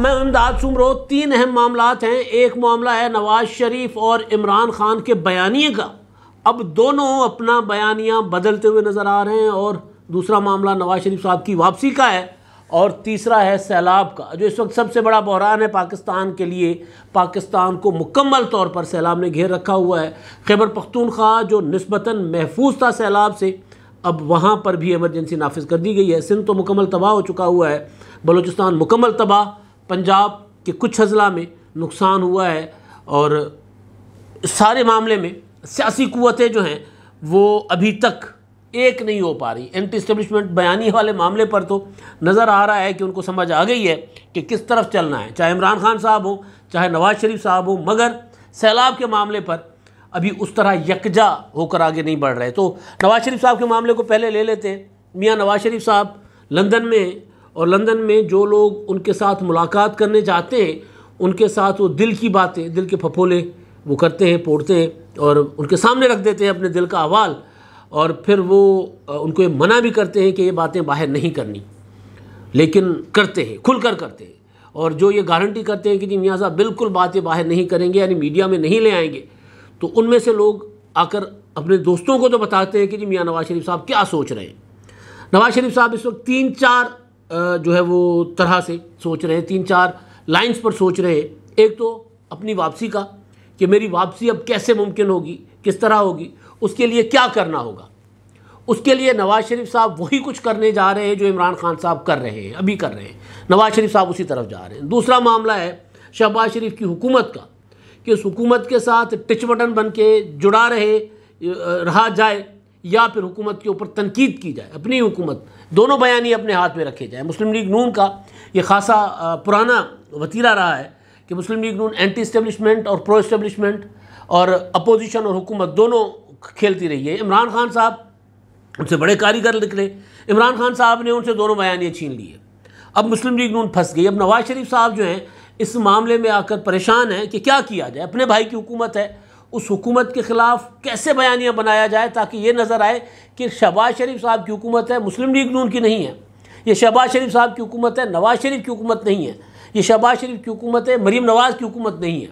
मैं रहा हूँ तीन अहम मामला हैं एक मामला है नवाज शरीफ और इमरान खान के बयानी का अब दोनों अपना बयानिया बदलते हुए नज़र आ रहे हैं और दूसरा मामला नवाज शरीफ साहब की वापसी का है और तीसरा है सैलाब का जो इस वक्त सबसे बड़ा बहरान है पाकिस्तान के लिए पाकिस्तान को मुकम्मल तौर पर सैलाब ने घेर रखा हुआ है खैबर पख्तूनख्वा जो नस्बता महफूज था सैलाब से अब वहाँ पर भी एमरजेंसी नाफिज कर दी गई है सिंध तो मुकम्मल तबाह हो चुका हुआ है बलूचिस्तान मुकम्मल तबाह पंजाब के कुछ अजला में नुकसान हुआ है और सारे मामले में सियासी क़वतें जो हैं वो अभी तक एक नहीं हो पा रही एंटी इस्टेबलिशमेंट बयानी वाले मामले पर तो नज़र आ रहा है कि उनको समझ आ गई है कि किस तरफ चलना है चाहे इमरान खान साहब हों चाहे नवाज शरीफ साहब हों मगर सैलाब के मामले पर अभी उस तरह यकजा होकर आगे नहीं बढ़ रहे तो नवाज शरीफ साहब के मामले को पहले ले लेते हैं मियाँ नवाज शरीफ साहब लंदन में और लंदन में जो लोग उनके साथ मुलाकात करने जाते हैं उनके साथ वो दिल की बातें दिल के फपोले वो करते हैं पोड़ते हैं और उनके सामने रख देते हैं अपने दिल का अवाल और फिर वो उनको मना भी करते हैं कि ये बातें बाहर नहीं करनी लेकिन करते हैं खुलकर करते हैं और जो ये गारंटी करते हैं कि जी मियाँ साहब बिल्कुल बातें बाहर नहीं करेंगे यानी मीडिया में नहीं ले आएंगे तो उनमें से लोग आकर अपने दोस्तों को तो बताते हैं कि जी मियाँ नवाज शरीफ साहब क्या सोच रहे हैं नवाज शरीफ साहब इस वक्त तीन चार जो है वो तरह से सोच रहे हैं तीन चार लाइंस पर सोच रहे हैं एक तो अपनी वापसी का कि मेरी वापसी अब कैसे मुमकिन होगी किस तरह होगी उसके लिए क्या करना होगा उसके लिए नवाज़ शरीफ साहब वही कुछ करने जा रहे हैं जो इमरान खान साहब कर रहे हैं अभी कर रहे हैं नवाज़ शरीफ साहब उसी तरफ जा रहे हैं दूसरा मामला है शहबाज शरीफ की हुकूमत का कि उस हुकूमत के साथ टिच बटन बन के जुड़ा रहे रहा जाए या फिर हुकूमत के ऊपर तनकीद की जाए अपनी हुकूमत दोनों बयानी अपने हाथ में रखे जाए मुस्लिम लीग नून का ये खासा पुराना वतीरा रहा है कि मुस्लिम लीग नून एंटी इस्टेबलिशमेंट और प्रो इस्टेबलिशमेंट और अपोजिशन और हुकूमत दोनों खेलती रही है इमरान खान साहब उनसे बड़े कारीगर निकले इमरान खान साहब ने उनसे दोनों बयानियाँ छीन लिए अब मुस्लिम लीग नून फंस गई अब नवाज शरीफ साहब जो हैं इस मामले में आकर परेशान हैं कि क्या किया जाए अपने भाई की हुकूमत है उस हुकूमत के ख़िलाफ़ कैसे बयानियाँ बनाया जाए ताकि ये नज़र आए कि शहबाज शरीफ साहब की हुकूमत है मुस्लिम लीग नून की नहीं है ये शहबाज शरीफ साहब की हुकूमत है नवाज शरीफ की हुकूमत नहीं है ये शहबाज शरीफ की हुकूमत है मरीम नवाज़ की हुकूमत नहीं है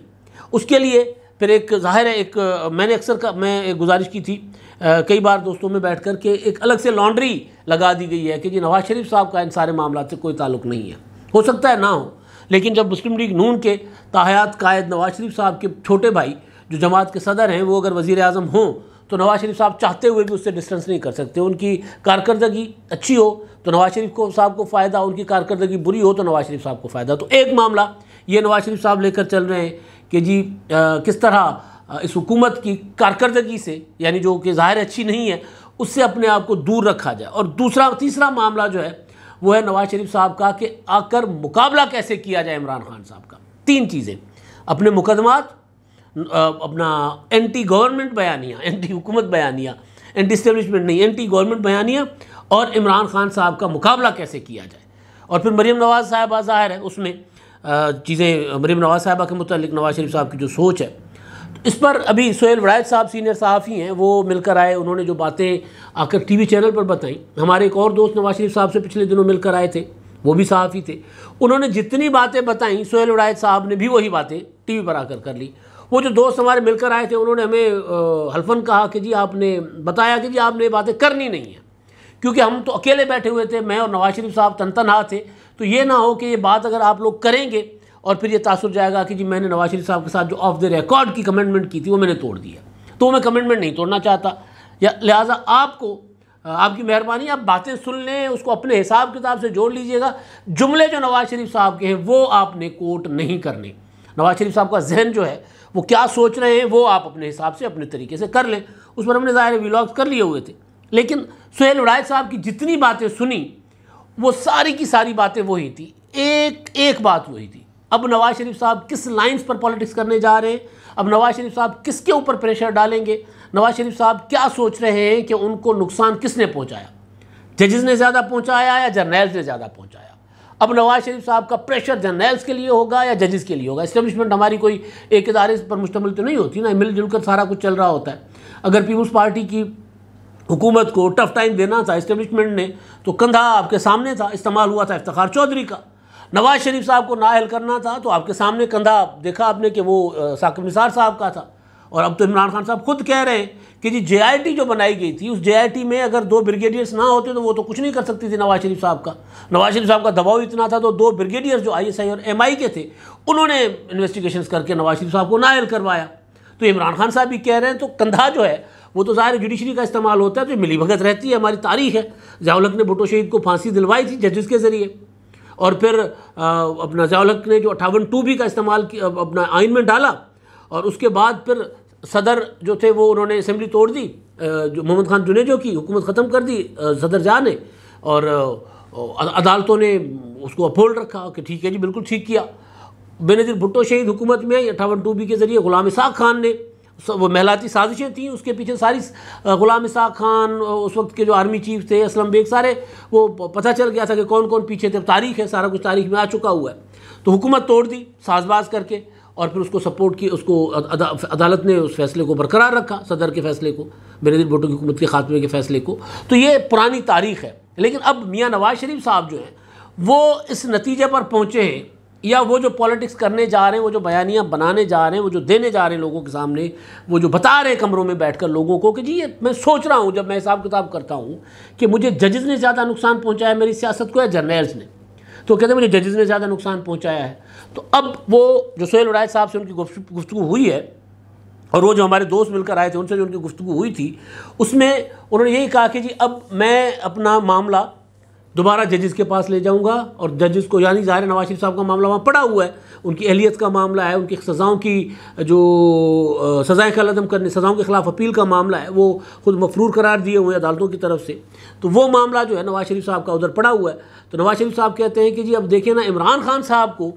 उसके लिए फिर एक ज़ाहिर है एक मैंने अक्सर का मैं एक गुजारिश की थी आ, कई बार दोस्तों में बैठ कर के एक अलग से लॉन्ड्री लगा दी गई है कि जी नवाज शरीफ साहब का इन सारे मामला से कोई ताल्लुक नहीं है हो सकता है ना हो लेकिन जब मुस्लिम लीग नून के ताहयात कायद नवाज शरीफ साहब के छोटे भाई जो जमात के सदर हैं वो अगर वज़ी अजम हों तो नवाज़ शरीफ साहब चाहते हुए भी उससे डिस्टेंस नहीं कर सकते उनकी कारकर्दगी अच्छी हो तो नवाज़ शरीफ को साहब को फ़ायदा उनकी कारकर्दगी बुरी हो तो नवाज़ शरीफ साहब को फ़ायदा तो एक मामला ये नवाज़ शरीफ साहब लेकर चल रहे हैं कि जी आ, किस तरह इस हुकूमत की कारकर्दगी से यानी जो कि ज़ाहिर अच्छी नहीं है उससे अपने आप को दूर रखा जाए और दूसरा तीसरा मामला जो है वो है नवाज़ शरीफ साहब का कि आकर मुकाबला कैसे किया जाए इमरान खान साहब का तीन चीज़ें अपने मुकदमात अपना एंटी गवर्नमेंट बयानिया एंटी हुकूमत बयानिया एंटी इस्टेब्लिशमेंट नहीं एंटी गवर्नमेंट बयानिया और इमरान खान साहब का मुकाबला कैसे किया जाए और फिर मरीम नवाज़ साहब ज़ाहिर है उसमें चीज़ें मरीम नवाज़ साहबा के मतलब नवाज़ शरीफ साहब की जो सोच है तो इस पर अभी सोहेल वायद साहब सीनियर साफ़ी हैं वो मिलकर आए उन्होंने जो बातें आकर वी चैनल पर बताई हमारे एक और दोस्त नवाज शरीफ साहब से पिछले दिनों मिलकर आए थे वो भी सहाफ़ी थे उन्होंने जितनी बातें बताई सोहेल वायद साहब ने भी वही बातें टी वी पर आकर कर ली वो जो दोस्त हमारे मिलकर आए थे उन्होंने हमें हल्फन कहा कि जी आपने बताया कि जी आपने ये बातें करनी नहीं है क्योंकि हम तो अकेले बैठे हुए थे मैं और नवाज शरीफ साहब तन तनहा थे तो ये ना हो कि ये बात अगर आप लोग करेंगे और फिर ये तासर जाएगा कि जी मैंने नवाज शरीफ साहब के साथ जो ऑफ द रिकॉर्ड की कमेंटमेंट की थी वो मैंने तोड़ दिया तो मैं कमेंटमेंट नहीं तोड़ना चाहता या लिहाजा आपको आपकी मेहरबानी आप बातें सुन लें उसको अपने हिसाब किताब से जोड़ लीजिएगा जुमले जो नवाज शरीफ साहब के हैं वो आपने कोट नहीं करने नवाज शरीफ साहब का जहन जो है वो क्या सोच रहे हैं वो आप अपने हिसाब से अपने तरीके से कर लें उस पर हमने ज़ाहिर व्लॉग्स कर लिए हुए थे लेकिन सुहेल उड़ाए साहब की जितनी बातें सुनी वो सारी की सारी बातें वही थी एक एक बात वही थी अब नवाज शरीफ साहब किस लाइंस पर पॉलिटिक्स करने जा रहे हैं अब नवाज शरीफ साहब किसके ऊपर प्रेशर डालेंगे नवाज शरीफ साहब क्या सोच रहे हैं कि उनको नुकसान किसने पहुंचाया जजेस ने ज़्यादा पहुंचाया या जर्नैल्स ने ज़्यादा पहुंचाया अब नवाज शरीफ साहब का प्रेशर जर्नल्स के लिए होगा या जजेस के लिए होगा इस्टेब्लिशमेंट हमारी कोई एक इदारे पर मुश्तमल तो नहीं होती ना मिलजुल कर सारा कुछ चल रहा होता है अगर पीपल्स पार्टी की हुकूमत को टफ टाइम देना था इस्टेब्लिशमेंट ने तो कंधा आपके सामने था इस्तेमाल हुआ था इफ्तार चौधरी का नवाज शरीफ साहब को नाहल करना था तो आपके सामने कंधा देखा आपने कि वो साकिब निसार साहब का था और अब तो इमरान खान साहब खुद कह रहे हैं कि जी जे जो बनाई गई थी उस जे में अगर दो ब्रिगेडियर्स ना होते तो वो तो कुछ नहीं कर सकती थी नवाज शरीफ साहब का नवाज शरीफ साहब का दबाव इतना था तो दो ब्रिगेडियर्स जो आईएसआई और एमआई के थे उन्होंने इन्वेस्टिगेशन करके नवाज शरीफ साहब को नायल करवाया तो इमरान खान साहब भी कह रहे हैं तो कंधा जो है वो तो ज़ाहिर जुडिशरी का इस्तेमाल होता है तो मिली भगत रहती है हमारी तारीख है जयालक ने भुटो शहीद को फांसी दिलवाई थी जजेस के ज़रिए और फिर अपना जयालक ने जो अठावन टू बी का इस्तेमाल अपना आइन में डाला और उसके बाद फिर सदर जो थे वो उन्होंने असम्बली तोड़ दी जो मोहम्मद खान जुने जो की हुकूमत ख़त्म कर दी सदर जहाँ ने और अदालतों ने उसको अपहोल्ड रखा कि ठीक है जी बिल्कुल ठीक किया बेनज़ीर भुट्टो शहीद हुकूमत में आई अठावन टू बी के ज़रिए ग़ुलाम इसाक खान ने वो महलाती साजिशें थीं उसके पीछे सारी ग़ुलाम इसाक खान उस वक्त के जो आर्मी चीफ थे असलम बेग सारे वो पता चल गया था कि कौन कौन पीछे थे तारीख है सारा कुछ तारीख में आ चुका हुआ है तो हुकूमत तोड़ दी साजबाज करके और फिर उसको सपोर्ट की उसको अदा, अदालत ने उस फैसले को बरकरार रखा सदर के फैसले को बेनजीर भुट्टो की हुकूमत के खात्मे के फैसले को तो ये पुरानी तारीख है लेकिन अब मियाँ नवाज शरीफ साहब जो हैं वो इस नतीजे पर पहुँचे हैं या वो जो पॉलिटिक्स करने जा रहे हैं वो जो बयानियाँ बनाने जा रहे हैं वो जो देने जा रहे हैं लोगों के सामने वो जो बता रहे हैं कमरों में बैठकर लोगों को कि जी ये मैं सोच रहा हूँ जब मैं हिसाब किताब करता हूँ कि मुझे जजेज़ ने ज़्यादा नुकसान पहुँचाया मेरी सियासत को या जर्नल्स ने तो कहते हैं मुझे जजेज़ ने ज़्यादा नुकसान पहुँचाया है तो अब वो जो सोहेल राय साहब से उनकी गुफ्तु हुई है और वो जो हमारे दोस्त मिलकर आए थे उनसे जो उनकी गुफ्तु हुई थी उसमें उन्होंने यही कहा कि जी अब मैं अपना मामला दोबारा जजेस के पास ले जाऊंगा और जजेस को यानी ज़ाहिर नवाज शरीफ साहब का मामला वहाँ पड़ा हुआ है उनकी अहलियत का मामला है उनकी सज़ाओं की जो सज़ाएँ लदम करने सज़ाओं के ख़िलाफ़ अपील का मामला है वो खुद मफरूर करार दिए हुए हैं अदालतों की तरफ से तो वो मामला जो है नवाज शरीफ साहब का उधर पड़ा हुआ है तो नवाज शरीफ साहब कहते हैं कि जी अब देखें ना इमरान खान साहब को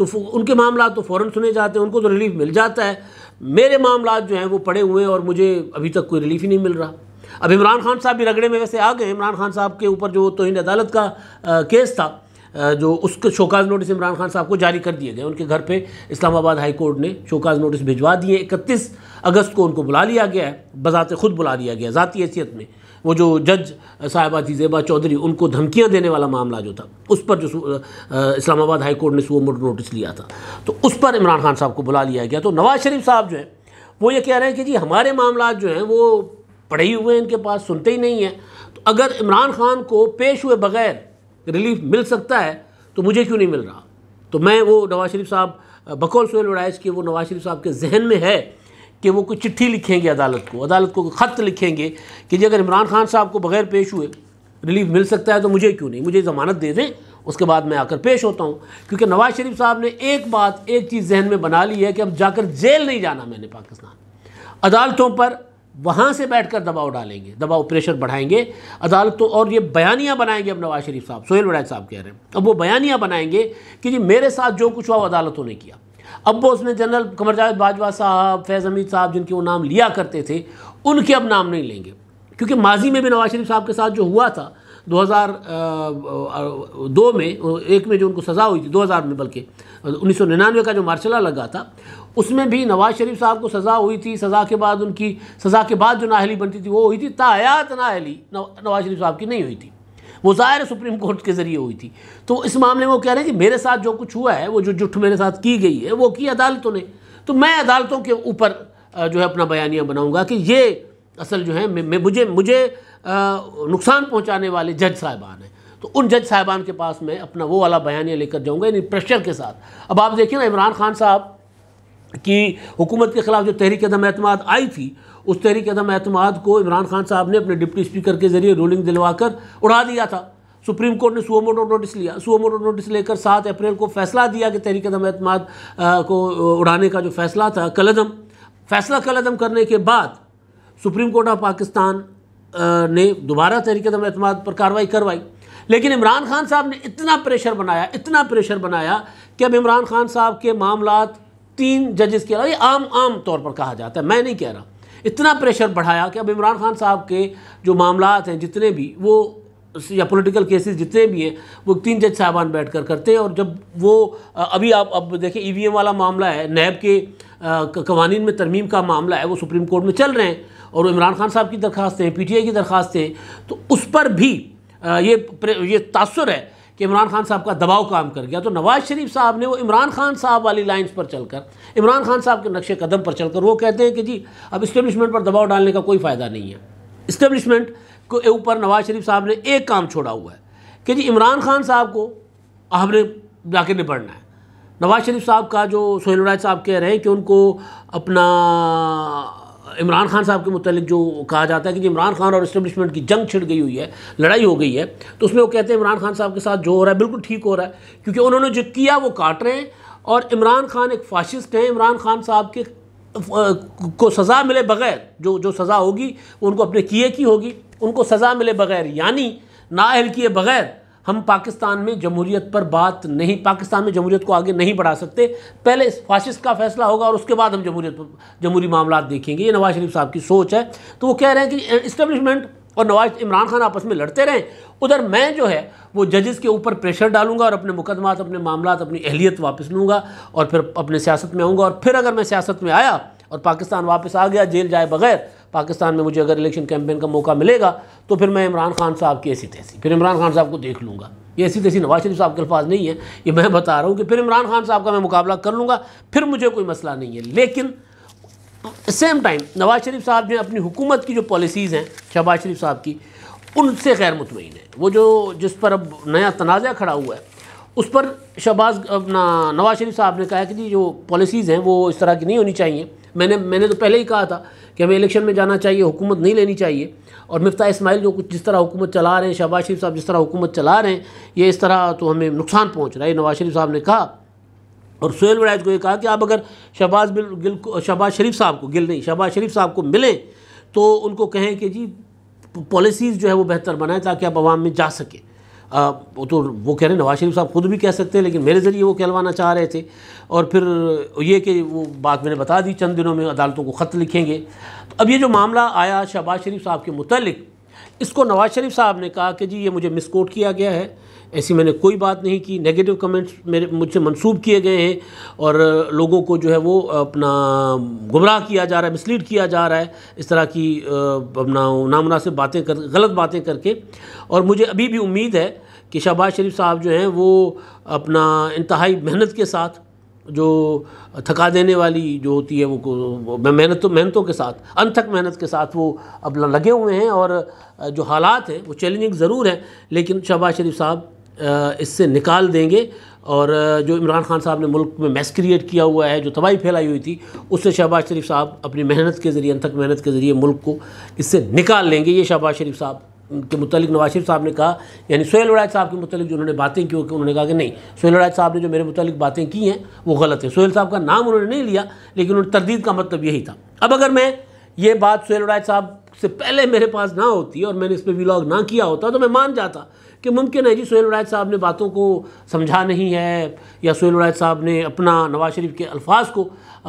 तो उनके मामला तो फ़ौर सुने जाते हैं उनको तो रिलीफ मिल जाता है मेरे मामला जो हैं वो पड़े हुए हैं और मुझे अभी तक कोई रिलीफ ही नहीं मिल रहा अब इमरान खान साहब भी रगड़े में वैसे आ गए इमरान खान साहब के ऊपर जो तोहन अदालत का आ, केस था आ, जो उसके शोकाज नोटिस इमरान खान साहब को जारी कर दिए गए उनके घर पे इस्लामाबाद हाई कोर्ट ने शोकाज नोटिस भिजवा दिए इकतीस अगस्त को उनको बुला लिया गया है बजात खुद बुला लिया गया जतीी हैसियत में वो जो जज साहिबा जेबा चौधरी उनको धमकियाँ देने वाला मामला जो था उस पर जो इस्लामाबाद हाई कोर्ट ने सुबह मोटर नोटिस लिया था तो उस पर इमरान खान साहब को बुला लिया गया तो नवाज़ शरीफ साहब जो हैं वो ये कह रहे हैं कि जी हमारे मामला जो हैं वो पड़े ही हुए हैं इनके पास सुनते ही नहीं हैं तो अगर इमरान खान को पेश हुए बगैर रिलीफ मिल सकता है तो मुझे क्यों नहीं मिल रहा तो मैं वो नवाज़ शरीफ साहब बकौल सोहेल वड़ाइस के वो नवाज़ शरीफ साहब के जहन में है कि वो कोई चिट्ठी लिखेंगे अदालत को अदालत को ख़त लिखेंगे कि जी अगर इमरान खान साहब को बगैर पेश हुए रिलीफ मिल सकता है तो मुझे क्यों नहीं मुझे ज़मानत दे दें उसके बाद मैं आकर पेश होता हूँ क्योंकि नवाज़ शरीफ साहब ने एक बात एक चीज़ जहन में बना ली है कि अब जाकर जेल नहीं जाना मैंने पाकिस्तान अदालतों पर वहाँ से बैठकर दबाव डालेंगे दबाव प्रेशर बढ़ाएंगे अदालतों तो और ये बयानियाँ बनाएंगे अब नवाज़ शरीफ साहब सोहेल वड़ाज साहब कह रहे हैं अब वो बयानियाँ बनाएंगे कि जी मेरे साथ जो कुछ हुआ वो अदालतों ने किया अब वो उसमें जनरल कमर जावेद बाजवा साहब फैज़ हमीद साहब जिनके वो नाम लिया करते थे उनके अब नाम नहीं लेंगे क्योंकि माजी में भी नवाज शरीफ साहब के साथ जो हुआ था 2002 में एक में जो उनको सज़ा हुई थी 2000 में बल्कि 1999 का जो मार्शला लगा था उसमें भी नवाज शरीफ साहब को सज़ा हुई थी सज़ा के बाद उनकी सज़ा के बाद जो नाहली बनती थी वो हुई थी तायात नाहली नवाज शरीफ साहब की नहीं हुई थी वो ज़ाहिर सुप्रीम कोर्ट के ज़रिए हुई थी तो इस मामले में वो कह रहे हैं कि मेरे साथ जो कुछ हुआ है वो जो जुट मेरे साथ की गई है वो की अदालतों ने तो मैं अदालतों के ऊपर जो है अपना बयानिया बनाऊँगा कि ये असल जो है मैं मुझे मुझे नुकसान पहुँचाने वाले जज साहबान हैं तो उन जज साहबान के पास मैं अपना वो वाला बयानिया लेकर जाऊँगा यानी प्रेशर के साथ अब आप देखिए ना इमरान खान साहब कि हुकूमत के ख़िलाफ़ जो तहरीक अदम अतमाद आई थी उस तहरीक अदम अतमाद को इमरान खान साहब ने अपने डिप्टी स्पीकर के ज़रिए रूलिंग दिलवाकर उड़ा दिया था सुप्रीम कोर्ट ने मोटो नोटिस लिया मोटो नोटिस लेकर सात अप्रैल को फैसला दिया कि तहरीक अदम अतमाद को उड़ाने का जो फैसला था कलदम फैसला कलदम करने के बाद सुप्रीम कोर्ट ऑफ पाकिस्तान ने दोबारा तहरीक अदम अतमाद पर कार्रवाई करवाई लेकिन इमरान खान साहब ने इतना प्रेशर बनाया इतना प्रेशर बनाया कि अब इमरान खान साहब के मामला तीन जजेस के अलावा ये आम आम तौर पर कहा जाता है मैं नहीं कह रहा इतना प्रेशर बढ़ाया कि अब इमरान खान साहब के जो मामला हैं जितने भी वो या पॉलिटिकल केसेस जितने भी हैं वो तीन जज साहबान बैठ कर करते हैं और जब वो अभी आप अब देखें ई e वाला मामला है नैब के कवानीन में तरमीम का मामला है वो सुप्रीम कोर्ट में चल रहे हैं और इमरान खान साहब की दरखास्तें पी टी आई की दरखास्तें तो उस पर भी ये ये तासर है कि इमरान खान साहब का दबाव काम कर गया तो नवाज़ शरीफ साहब ने वो इमरान खान साहब वाली लाइन्स पर चलकर इमरान खान साहब के नक्शे कदम पर चलकर वो कहते हैं कि जी अब इस्टेब्लिशमेंट पर दबाव डालने का कोई फ़ायदा नहीं है इस्टेब्लिशमेंट के ऊपर नवाज़ शरीफ साहब ने एक काम छोड़ा हुआ है कि जी इमरान खान साहब को हमने जाके निपटना है नवाज़ शरीफ साहब का जो सोहेल साहब कह रहे हैं कि उनको अपना इमरान खान साहब के मतलब जो कहा जाता है कि इमरान खान और इस्टेब्लिशमेंट की जंग छिड़ गई हुई है लड़ाई हो गई है तो उसमें वो कहते हैं इमरान खान साहब के साथ जो हो रहा है बिल्कुल ठीक हो रहा है क्योंकि उन्होंने जो किया वो काट रहे हैं और इमरान खान एक फाशिस्ट हैं इमरान खान साहब के को सज़ा मिले बगैर जो जो सज़ा होगी उनको अपने किए की होगी उनको सज़ा मिले बगैर यानी नाअहल किए बगैर हम पाकिस्तान में जमहूरियत पर बात नहीं पाकिस्तान में जमहूरियत को आगे नहीं बढ़ा सकते पहले इस फाशिश का फैसला होगा और उसके बाद हम जमहूरियत पर जमहूरी मामला देखेंगे ये नवाज शरीफ साहब की सोच है तो वो कह रहे हैं कि इस्टेब्लिशमेंट और नवाज इमरान खान आपस में लड़ते रहें उधर मैं जो है वो जजेस के ऊपर प्रेशर डालूंगा और अपने मुकदमात अपने मामला अपनी अहलियत वापस लूँगा और फिर अपने सियासत में आऊँगा और फिर अगर मैं सियासत में आया और पाकिस्तान वापस आ गया जेल जाए बगैर पाकिस्तान में मुझे अगर इलेक्शन कैंपेन का मौका मिलेगा तो फिर मैं इमरान खान साहब की ऐसी तैसी फिर इमरान खान साहब को देख लूँगा ये ऐसी तैसी नवाज शरीफ साहब के अल्फाज नहीं है ये मैं बता रहा हूँ कि फिर इमरान खान साहब का मैं मुकाबला कर लूँगा फिर मुझे कोई मसला नहीं है लेकिन सेम टाइम नवाज शरीफ साहब ने अपनी हुकूमत की जो पॉलिसीज़ हैं शहबाज शरीफ साहब की उनसे गैर मुतमिन है वो जो जिस पर अब नया तनाज़ा खड़ा हुआ है उस पर शहबाज अपना नवाज शरीफ साहब ने कहा कि जी जो पॉलिसीज़ हैं वो इस तरह की नहीं होनी चाहिए मैंने मैंने तो पहले ही कहा था कि हमें इलेक्शन में जाना चाहिए हुकूमत नहीं लेनी चाहिए और मिफ्ता इसमाइल जो कुछ जिस तरह हुकूमत चला रहे हैं शहबाज शरीफ साहब जिस तरह हुकूमत चला रहे हैं ये इस तरह तो हमें नुकसान पहुँच रहा है नवाज शरीफ साहब ने कहा और सुहेल वराज को ये कहा कि आप अगर शहबाज बिल गिल को शहबाज शरीफ साहब को गिल नहीं शहबाज शरीफ साहब को मिलें तो उनको कहें कि जी पॉलिसीज़ जो है वो बेहतर बनाएं ताकि आप आवाम में जा सकें वो तो वो कह रहे नवाज शरीफ साहब खुद भी कह सकते हैं लेकिन मेरे ज़रिए वो कहलवाना चाह रहे थे और फिर ये कि वो बात मैंने बता दी चंद दिनों में अदालतों को ख़त लिखेंगे तो अब ये जो मामला आया शहबाज शरीफ साहब के मुतलिक इसको नवाज शरीफ साहब ने कहा कि जी ये मुझे मिसकोट किया गया है ऐसी मैंने कोई बात नहीं की नेगेटिव कमेंट्स मेरे मुझसे मंसूब किए गए हैं और लोगों को जो है वो अपना गुमराह किया जा रहा है मिसलीड किया जा रहा है इस तरह की अपना नामनासिब बातें कर गलत बातें करके और मुझे अभी भी उम्मीद है कि शहबाज शरीफ साहब जो हैं वो अपना इंतहाई मेहनत के साथ जो थका देने वाली जो होती है वो मेहनत मेहनतों के साथ अनथक मेहनत के साथ वो अपना लगे हुए हैं और जो हालात हैं वो चैलेंजिंग ज़रूर हैं लेकिन शहबाज शरीफ साहब इससे निकाल देंगे और जो इमरान खान साहब ने मुल्क में मैस क्रिएट किया हुआ है जो तबाही फैलाई हुई थी उससे शहबाज शरीफ साहब अपनी मेहनत के ज़रिए अनथक मेहनत के ज़रिए मुल्क को इससे निकाल लेंगे ये शहबाज शरीफ साहब के मतलब नवाज शरीफ साहब ने कहा यानी सोहेल वड़ाज साहब के मतलब जो उन्होंने बातें की उन्होंने कहा कि नहीं सोहेल वड़ाज साहब ने जो मेरे मुतल बातें की हैं वो गलत है सोहेल साहब का नाम उन्होंने नहीं लिया लेकिन उन्होंने तरदीद का मतलब यही था अब अगर मैं ये बात सोहेल वड़ाज साहब से पहले मेरे पास ना होती और मैंने इस पर विलॉग ना किया होता तो मैं मान जाता कि मुमकिन है जी सुहेल वलायत साहब ने बातों को समझा नहीं है या सुहेल वलायत साहब ने अपना नवाज शरीफ के अल्फाज को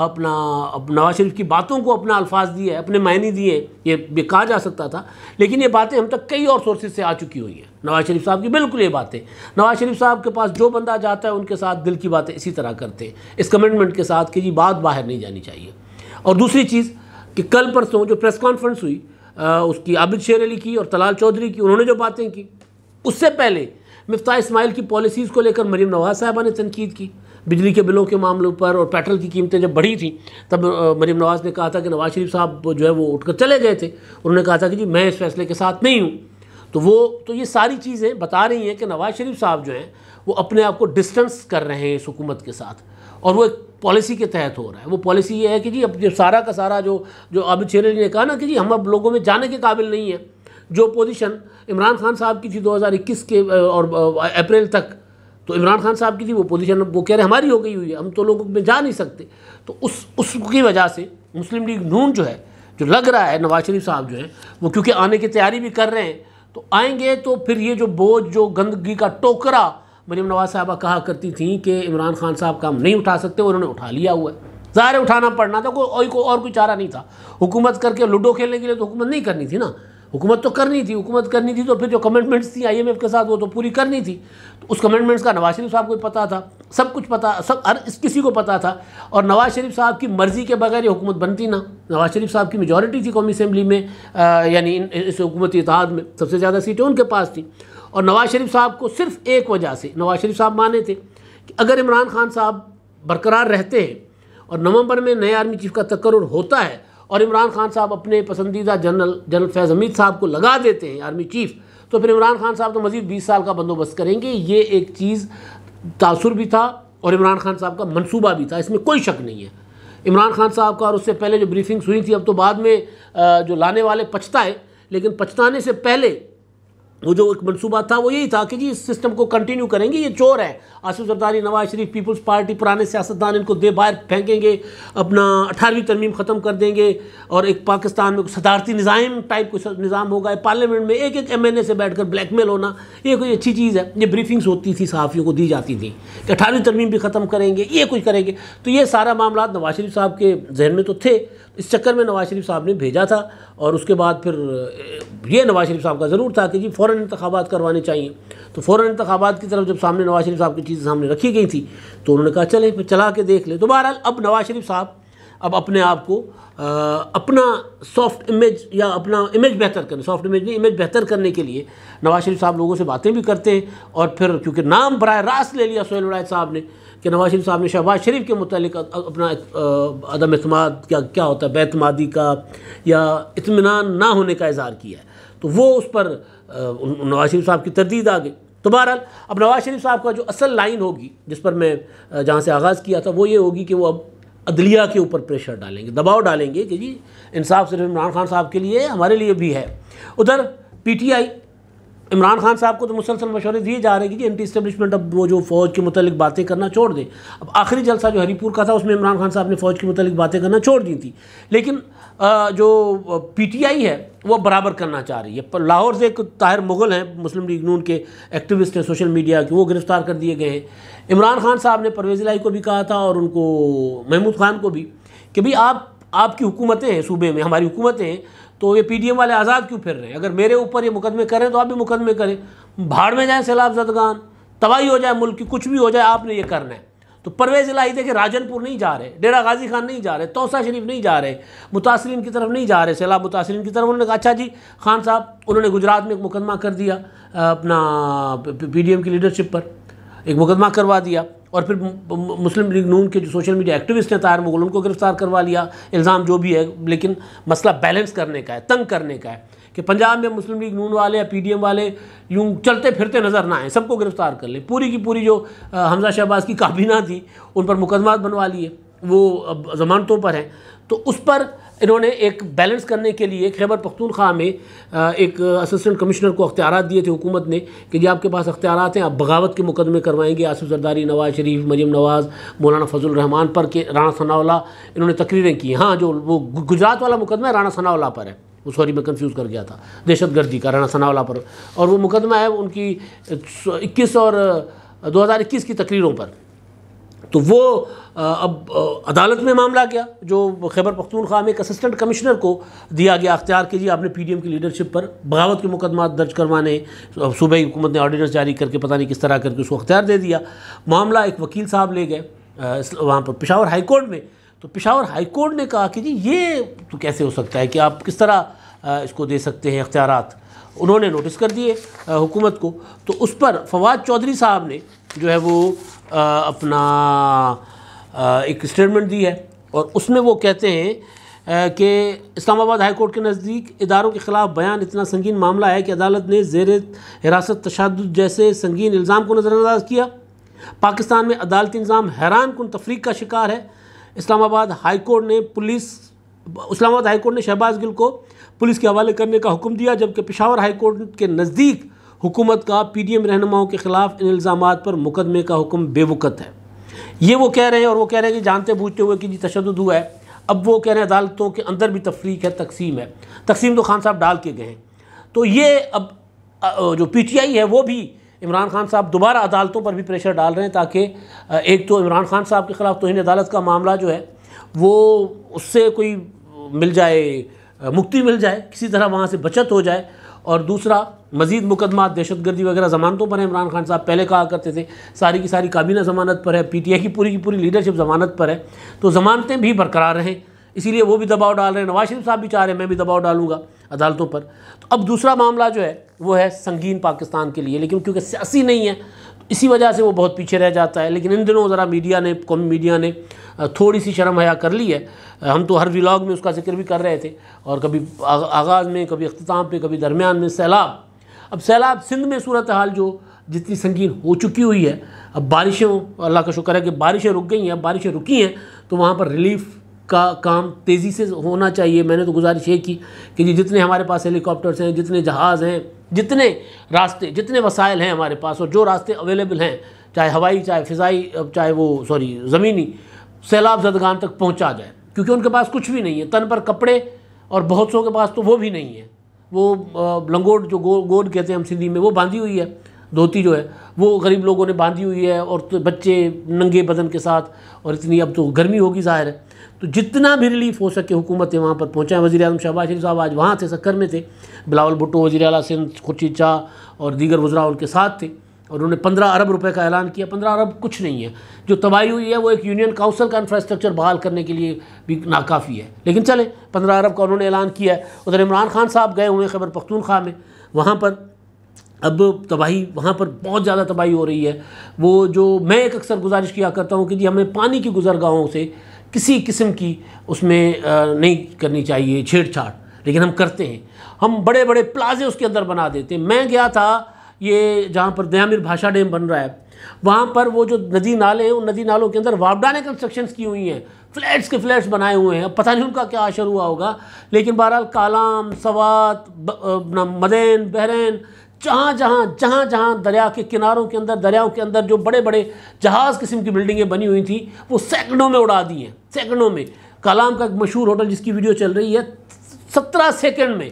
अपना अप नवाज शरीफ की बातों को अपना अल्फाज दिए अपने मायने दिए ये भी कहा जा सकता था लेकिन ये बातें हम तक कई और सोर्सेज से आ चुकी हुई हैं नवाज शरीफ साहब की बिल्कुल ये बातें नवाज शरीफ साहब के पास जो बंदा जाता है उनके साथ दिल की बातें इसी तरह करते हैं इस कमिटमेंट के साथ कि जी बात बाहर नहीं जानी चाहिए और दूसरी चीज़ कि कल परसों जो प्रेस कॉन्फ्रेंस हुई आ, उसकी आबिद शेर अली की और तलाल चौधरी की उन्होंने जो बातें की उससे पहले मफ्ता इसमाइल की पॉलिसीज़ को लेकर मरीम नवाज साहबा ने तनकीद की बिजली के बिलों के मामलों पर और पेट्रोल की कीमतें जब बढ़ी थी तब मरीम नवाज ने कहा था कि नवाज शरीफ साहब जो है वो उठकर चले गए थे उन्होंने कहा था कि जी मैं इस फैसले के साथ नहीं हूँ तो वो तो ये सारी चीज़ें बता रही हैं कि नवाज शरीफ साहब जो हैं वो अपने आप को डिस्टेंस कर रहे हैं इस हुकूमत के साथ और वो एक पॉलिसी के तहत हो रहा है वो पॉलिसी ये है कि जी अब जो सारा का सारा जो जो अब चेरे ने कहा ना कि जी हम अब लोगों में जाने के काबिल नहीं है जो पोजीशन इमरान खान साहब की थी 2021 के और अप्रैल तक तो इमरान खान साहब की थी वो पोजीशन वो कह रहे हमारी हो गई हुई है हम तो लोगों में जा नहीं सकते तो उस उसकी वजह से मुस्लिम लीग नून जो है जो लग रहा है नवाज शरीफ साहब जो हैं वो क्योंकि आने की तैयारी भी कर रहे हैं तो आएंगे तो फिर ये जो बोझ जो गंदगी का टोकरा मरीम नवाज साहबा कहा करती थी कि इमरान खान साहब काम नहीं उठा सकते उन्होंने उठा लिया हुआ है ज़ाहिर उठाना पड़ना था कोई और कोई चारा नहीं था हुकूमत करके लूडो खेलने के लिए तो हुकूमत नहीं करनी थी ना हुकूमत तो करनी थी हुकूमत करनी थी तो फिर जो कमिटमेंट्स थी आईएमएफ के साथ वो तो पूरी करनी थी तो उस कमिटमेंट्स का नवाज शरीफ साहब को पता था सब कुछ पता सब हर किसी को पता था और नवाज शरीफ साहब की मर्ज़ी के बगैर ये हुकूमत बनती ना नवाज शरीफ साहब की मेजॉरिटी थी कौमी असम्बली में यानी इस हुकूमती इतिहाद में सबसे ज़्यादा सीटें उनके पास थी और नवाज शरीफ साहब को सिर्फ एक वजह से नवाज शरीफ साहब माने थे कि अगर इमरान खान साहब बरकरार रहते हैं और नवंबर में नए आर्मी चीफ का तकर होता है और इमरान खान साहब अपने पसंदीदा जनरल जनरल फैज़ हमीद साहब को लगा देते हैं आर्मी चीफ तो फिर इमरान खान साहब तो मज़ीद बीस साल का बंदोबस्त करेंगे ये एक चीज़ तासर भी था और इमरान खान साहब का मनसूबा भी था इसमें कोई शक नहीं है इमरान खान साहब का और उससे पहले जो ब्रीफिंग्स हुई थी अब तो बाद में जो लाने वाले पछताए लेकिन पछताने से पहले वो जो एक मनसूबा था वो यही था कि जी इस सिस्टम को कंटिन्यू करेंगे ये चोर है आसिफ जरदारी नवाज शरीफ पीपल्स पार्टी पुराने सियासतदान इनको दे बाहर फेंकेंगे अपना अठारहवीं तरमीम ख़त्म कर देंगे और एक पाकिस्तान में सदारती निज़ाम टाइप का निज़ाम होगा पार्लियामेंट में एक एक एम एन ए से बैठ कर ब्लैकमेल होना ये कोई अच्छी चीज़ है ये ब्रीफिंग्स होती थी सहाफ़ियों को दी जाती थी कि अठारहवीं तरमीम भी ख़त्म करेंगे ये कुछ करेंगे तो ये सारा मामला नवाज शरीफ साहब के जहन में तो थे इस चक्कर में नवाज शरीफ साहब ने भेजा था और उसके बाद फिर ये नवाज शरीफ साहब का ज़रूर था कि जी फ़ौर इंतबात करवाने चाहिए तो फ़ौर इंतबात की तरफ जब सामने नवाज शरीफ साहब की चीज़ सामने रखी गई थी तो उन्होंने कहा चले फिर चला के देख ले तो बहरहाल अब नवाज शरीफ साहब अब अपने आप को अपना सॉफ्ट इमेज या अपना इमेज बेहतर करने सॉफ्ट इमेज नहीं इमेज बेहतर करने के लिए नवाज शरीफ साहब लोगों से बातें भी करते हैं और फिर क्योंकि नाम बरह रास्त ले लिया सोहेल वड़ायत साहब ने कि नवाज शरीफ साहब ने शहबाज शरीफ के मतलब अपना अदम अतम क्या क्या होता है बेतमादी का या इतमान ना होने का इजहार किया है तो वो उस पर नवाज शरीफ साहब की तरदीद आ गई तो बहरहाल अब नवाज शरीफ साहब का जो असल लाइन होगी जिस पर मैं जहाँ से आगाज़ किया था वो ये होगी कि वो अब अदलिया के ऊपर प्रेशर डालेंगे दबाव डालेंगे कि जी इंसाफ सिर्फ इमरान खान साहब के लिए हमारे लिए भी है उधर पीटीआई इमरान खान साहब को तो मुसलसल मशवरे दिए जा रहे हैं कि एंटी स्टेबलिशमेंट अब वो जो फौज के मतलब बातें करना छोड़ दें अब आखिरी जलसा जो हरीपुर का था उसमें इमरान खान साहब ने फौज के मतलब बातें करना छोड़ दी थी लेकिन जो पीटीआई है वो बराबर करना चाह रही है लाहौर से एक ताहिर मुगल हैं मुस्लिम लीग नून के एक्टिविस्ट हैं सोशल मीडिया के वो गिरफ्तार कर दिए गए हैं इमरान खान साहब ने परवेज लाई को भी कहा था और उनको महमूद खान को भी कि भाई आप आपकी हुकूमतें हैं सूबे में हमारी हुकूमतें हैं तो ये पीडीएम वाले आज़ाद क्यों फिर रहे हैं अगर मेरे ऊपर ये मुकदमे करें तो आप भी मुकदमे करें भाड़ में जाएँ सैलाब जदगान तबाही हो जाए मुल्क की कुछ भी हो जाए आपने ये करना है तो परवेज इलाही देखे राजनपुर नहीं जा रहे डेरा गाजी खान नहीं जा रहे तोसा शरीफ नहीं जा रहे मुतासरीन की तरफ नहीं जा रहे सैलाब मुतासरीन की तरफ उन्होंने कहा अच्छा जी खान साहब उन्होंने गुजरात में एक मुकदमा कर दिया अपना एम की लीडरशिप पर एक मुकदमा करवा दिया और फिर मुस्लिम लीग नून के जो सोशल मीडिया एक्टिविस्ट हैं तार मुगल उनको गिरफ्तार करवा लिया इल्ज़ाम जो भी है लेकिन मसला बैलेंस करने का है तंग करने का है कि पंजाब में मुस्लिम लीग नून वाले या पी वाले यूँ चलते फिरते नज़र ना आए सबको गिरफ्तार कर लें पूरी की पूरी जो हमजा शहबाज की काबीना थी उन पर मुकदमा बनवा लिए वो अब जमानतों पर हैं तो उस पर इन्होंने एक बैलेंस करने के लिए खैबर पख्तूनख्वा में एक असिस्टेंट कमिश्नर को अख्तियार दिए थे हुकूमत ने कि जी आपके पास अख्तियार हैं आप बगावत के मुकदमे करवाएंगे आसिफ जरदारी नवाज शरीफ मजम नवाज़ मौलाना फजल रहमान पर के राना सनावला इन्होंने तकरीरें की हाँ जो वो गुजरात वाला मुकदमा है राना सनावला पर है वो सॉरी मैं कन्फ्यूज़ कर गया था दहशत गर्दी का राना सनावला पर और वो मुकदमा है उनकी इक्कीस और इक्कीस की तकरीरों पर तो वो अब अदालत में मामला गया जो खैबर पख्तूनख्वा में एक असिस्टेंट कमिश्नर को दिया गया अख्तियार कीजिए आपने पीडीएम की लीडरशिप पर बगावत के मुकदमा दर्ज करवाने सूबे हुकूमत ने ऑर्डिनेंस जारी करके पता नहीं किस तरह करके उसको अख्तियार दे दिया मामला एक वकील साहब ले गए वहाँ पर पिशावर हाईकोर्ट में तो पिशावर हाईकोर्ट ने कहा कि जी ये तो कैसे हो सकता है कि आप किस तरह इसको दे सकते हैं अख्तियार उन्होंने नोटिस कर दिए हुकूमत को तो उस पर फवाद चौधरी साहब ने जो है वो आ, अपना आ, एक स्टेटमेंट दी है और उसमें वो कहते हैं कि इस्लामाबाद हाई कोर्ट के नज़दीक इदारों के ख़िलाफ़ बयान इतना संगीन मामला है कि अदालत ने जेर हिरासत तशाद जैसे संगीन इल्ज़ाम को नज़रअंदाज किया पाकिस्तान में अदालती निज़ाम हैरान कन तफरीक का शिकार है इस्लामाबाद हाई कोर्ट ने पुलिस इस्लामाबाद हाई कोर्ट ने शहबाज गिल को पुलिस के हवाले करने का हुक्म दिया जबकि पिशावर हाईकोर्ट के नज़दीक हुकूमत का पी डी एम रहनुमाओं के ख़िलाफ़ इन इल्ज़ाम पर मुकदमे का हुक्म बेवकत है ये वो कह रहे हैं और वो कह रहे हैं कि जानते बूझते हुए कि जी तशद हुआ है अब वो कह रहे हैं अदालतों के अंदर भी तफरीक है तकसीम है तकसीम तो खान साहब डाल के गए हैं तो ये अब जो पी टी आई है वो भी इमरान खान साहब दोबारा अदालतों पर भी प्रेशर डाल रहे हैं ताकि एक तो इमरान खान साहब के ख़िलाफ़ तोहन अदालत का मामला जो है वो उससे कोई मिल जाए मुक्ति मिल जाए किसी तरह वहाँ से बचत हो जाए और दूसरा मजीद मुकदमा दहशतगर्दी वगैरह जमानतों पर है इमरान खान साहब पहले कहा करते थे सारी की सारी काबीना जमानत पर है पीटीआई की पूरी की पूरी लीडरशिप जमानत पर है तो जमानतें भी बरकरार रहें इसीलिए वो भी दबाव डाल रहे हैं नवाज शरीफ साहब भी चाह रहे हैं मैं भी दबाव डालूंगा अदालतों पर तो अब दूसरा मामला जो है वो है संगीन पाकिस्तान के लिए लेकिन क्योंकि सियासी नहीं है इसी वजह से वो बहुत पीछे रह जाता है लेकिन इन दिनों ज़रा मीडिया ने कौमी मीडिया ने थोड़ी सी शर्म हया कर ली है हम तो हर व्लाग में उसका जिक्र भी कर रहे थे और कभी आगाज़ में कभी अख्ताम पे कभी दरमियान में सैलाब अब सैलाब सिंध में सूरत हाल जो जितनी संगीन हो चुकी हुई है अब बारिशों अल्लाह का शुक्र है कि बारिशें रुक गई हैं अब बारिशें रुकी हैं तो वहाँ पर रिलीफ़ का काम तेज़ी से होना चाहिए मैंने तो गुजारिश ये की कि जी जितने हमारे पास हेलीकॉप्टर्स हैं जितने जहाज़ हैं जितने रास्ते जितने वसाइल हैं हमारे पास और जो रास्ते अवेलेबल हैं चाहे हवाई चाहे फ़िज़ाई चाहे वो सॉरी ज़मीनी सैलाब जदगान तक पहुंचा जाए क्योंकि उनके पास कुछ भी नहीं है तन पर कपड़े और बहुत सौ के पास तो वो भी नहीं है वो लंगोट जो गो गोड कहते हैं हम सिंधी में वो बांधी हुई है धोती जो है वो गरीब लोगों ने बांधी हुई है और तो बच्चे नंगे बदन के साथ और इतनी अब तो गर्मी होगी ज़ाहिर है तो जितना भी रिलीफ हो सके हुकूमतें वहाँ पर पहुँचाएँ वजी अजम शहबाज शरीफ साहब आज वहाँ थे सक्कर में थे बिलावल भुट्टो वजी अला सिंध खुर्शीद शाह और दीगर वजरा उनके साथ थे और उन्होंने पंद्रह अरब रुपये का ऐलान किया पंद्रह अरब कुछ नहीं है जो तबाही हुई है वो एक यूनियन काउंसिल का इंफ्रास्ट्रक्चर बहाल करने के लिए भी नाकाफ़ी है लेकिन चले पंद्रह अरब का उन्होंने ऐलान किया है उधर इमरान खान साहब गए हुए खबर पख्तूनख्वा में वहाँ पर अब तबाही वहाँ पर बहुत ज़्यादा तबाही हो रही है वो जो मैं एक अक्सर गुजारिश किया करता हूँ कि जी हमें पानी की गुजरगाहों से किसी किस्म की उसमें नहीं करनी चाहिए छेड़छाड़ लेकिन हम करते हैं हम बड़े बड़े प्लाजे उसके अंदर बना देते हैं मैं गया था ये जहाँ पर दयामिर भाषा डैम बन रहा है वहाँ पर वो जो नदी नाले हैं उन नदी नालों के अंदर वापडा कंस्ट्रक्शन की हुई हैं फ्लैट्स के फ्लैट्स बनाए हुए हैं अब पता नहीं उनका क्या असर हुआ होगा लेकिन बहरहाल कालाम सवात मदैन बहरैन जहाँ जहाँ जहाँ जहाँ दरिया के किनारों के अंदर दरियाओं के अंदर जो बड़े बड़े जहाज़ किस्म की बिल्डिंगें बनी हुई थी वो सैकड़ों में उड़ा दी हैं सैकड़ों में कलाम का एक मशहूर होटल जिसकी वीडियो चल रही है सत्रह सेकेंड में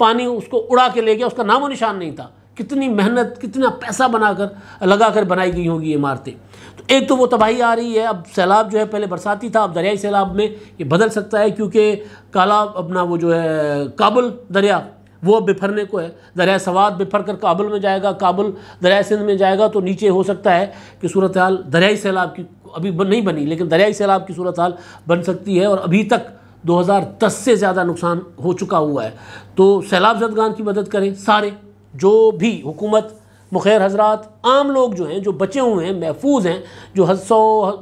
पानी उसको उड़ा के ले गया उसका नामो निशान नहीं था कितनी मेहनत कितना पैसा बनाकर लगा कर बनाई गई होंगी इमारतें तो एक तो वो तबाही आ रही है अब सैलाब जो है पहले बरसाती था अब दरियाई सैलाब में ये बदल सकता है क्योंकि काला अपना वो जो है काबुल दरिया वो बिफरने को है दरिया सवाद बिफर कर काबुल में जाएगा काबुल दरिया सिंध में जाएगा तो नीचे हो सकता है कि सूरत हाल दरियाई सैलाब की अभी बन नहीं बनी लेकिन दरियाई सैलाब की सूरत हाल बन सकती है और अभी तक 2010 से ज़्यादा नुकसान हो चुका हुआ है तो सैलाब जदगान की मदद करें सारे जो भी हुकूमत मुखैर हजरात आम लोग जो हैं जो बचे हुए हैं महफूज हैं जो सौ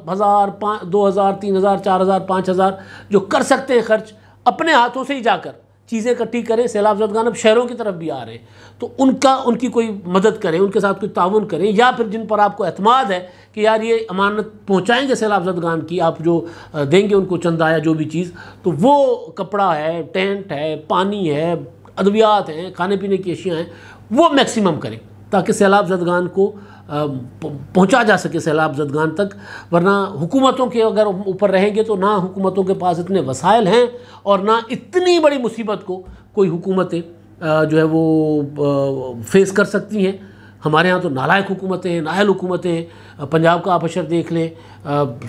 हज़ार पाँच दो हज़ार तीन हज़ार चार हज़ार पाँच हज़ार जो कर सकते हैं खर्च अपने हाथों से ही जाकर चीज़ें इकट्ठी करें सैलाब जदगान अब शहरों की तरफ भी आ रहे हैं तो उनका उनकी कोई मदद करें उनके साथ कोई ताउन करें या फिर जिन पर आपको अतमाद है कि यार ये अमानत पहुँचाएँगे सैलाब जदगान की आप जो देंगे उनको चंदा या जो भी चीज़ तो वो कपड़ा है टेंट है पानी है अद्वियात हैं खाने पीने की अशियाँ हैं वो मैक्सिमम करें ताकि सैलाब जदगान को पहुंचा जा सके सैलाब जदगान तक वरना हुकूमतों के अगर ऊपर रहेंगे तो ना हुकूमतों के पास इतने वसाइल हैं और ना इतनी बड़ी मुसीबत को कोई हुकूमतें जो है वो फेस कर सकती हैं हमारे यहाँ तो नालायक हुकूमतें हैं नायल हुकूमतें हैं पंजाब का आप असर देख लें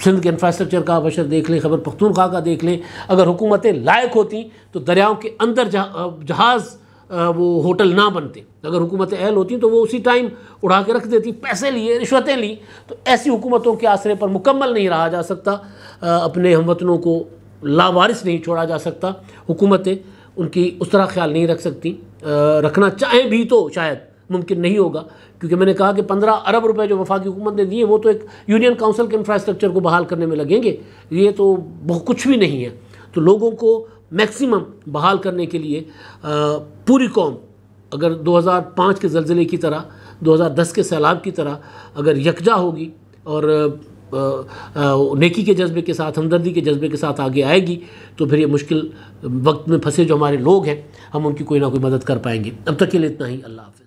सिंध के इंफ्रास्ट्रक्चर का आप असर देख लें खबर पख्तूनख्वा का देख लें अगर हुकूमतें लायक होती तो दरियाओं के अंदर जहाज़ वो होटल ना बनते अगर हुकूमत अहल होती तो वो उसी टाइम उड़ा के रख देती पैसे लिए रिश्वतें ली तो ऐसी हुकूमतों के आसरे पर मुकम्मल नहीं रहा जा सकता अपने हम वतनों को लावारिस नहीं छोड़ा जा सकता हुकूमतें उनकी उस तरह ख्याल नहीं रख सकती रखना चाहें भी तो शायद मुमकिन नहीं होगा क्योंकि मैंने कहा कि पंद्रह अरब रुपये जो वफाकी हुकूमत ने दिए वो तो एक यूनियन काउंसिल के इंफ्रास्ट्रक्चर को बहाल करने में लगेंगे ये तो बहुत कुछ भी नहीं है तो लोगों को मैक्सिमम बहाल करने के लिए पूरी कौम अगर 2005 के जलजिले की तरह 2010 के सैलाब की तरह अगर यकजा होगी और नेकी के जज्बे के साथ हमदर्दी के जज्बे के साथ आगे आएगी तो फिर ये मुश्किल वक्त में फंसे जो हमारे लोग हैं हम उनकी कोई ना कोई मदद कर पाएंगे अब तक के लिए इतना ही अल्लाह हाफ